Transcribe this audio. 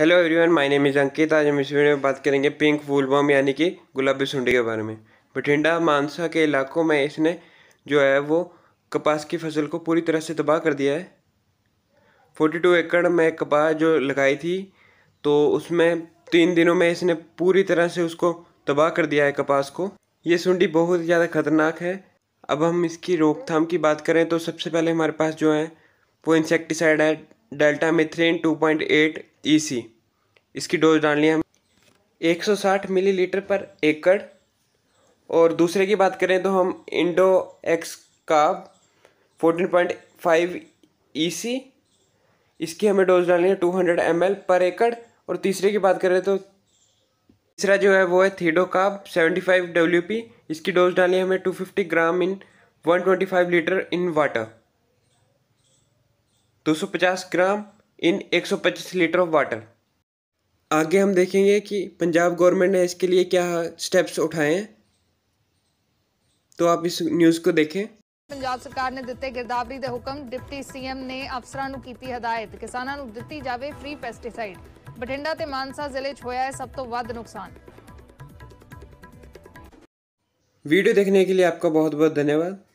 hello everyone my name is Ankit आज हम इस वीडियो में बात करेंगे पिंक फूल बम यानी कि गुलाबी सुंडी के बारे में बठिंडा मानसा के इलाकों में इसने जो है वो कपास की फसल को पूरी तरह से तबाह कर दिया है 42 एकड़ में कपास जो लगाई थी तो उसमें तीन दिनों में इसने पूरी तरह से उसको तबाह कर दिया है कपास को ये सुंडी बहुत ज़्यादा खतरनाक है अब हम इसकी रोकथाम की बात करें तो सबसे पहले हमारे पास जो है वो इंसेक्टिसाइड है डेल्टा एट 2.8 e ईसी इसकी डोज डाल है हम 160 मिलीलीटर पर एकड़ और दूसरे की बात करें तो हम इंडो एक्स का 14.5 ईसी e इसकी हमें डोज डालनी है 200 एमएल पर एकड़ और तीसरे की बात करें तो तीसरा जो है वो है थीडो काब डब्ल्यू पी इसकी डोज डालनी है हमें 250 gram in 125 litre in water 250 gram in 125 litre of water आगे हम देखेंगे कि पंजाब गवर्नमेंट ने इसके लिए क्या स्टेप्स उठाए हैं तो आप इस न्यूज़ को देखें ਪੰਜਾਬ ਸਰਕਾਰ ਨੇ ਦਿੱਤੇ ਗਿਰਦਾਵਰੀ ਦੇ ਹੁਕਮ ਡਿਪਟੀ ਸੀਐਮ ਨੇ ਅਫਸਰਾਂ ਨੂੰ ਕੀਤੀ ਹਦਾਇਤ ਕਿਸਾਨਾਂ ਨੂੰ ਦਿੱਤੀ ਜਾਵੇ ਫ੍ਰੀ ਪੈਸਟੀਸਾਈਡ ਬਠਿੰਡਾ ਤੇ ਮਾਨਸਾ ਜ਼ਿਲ੍ਹੇ 'ਚ ਹੋਇਆ ਹੈ वीडियो देखने के लिए आपका बहुत बहुत धन्यवाद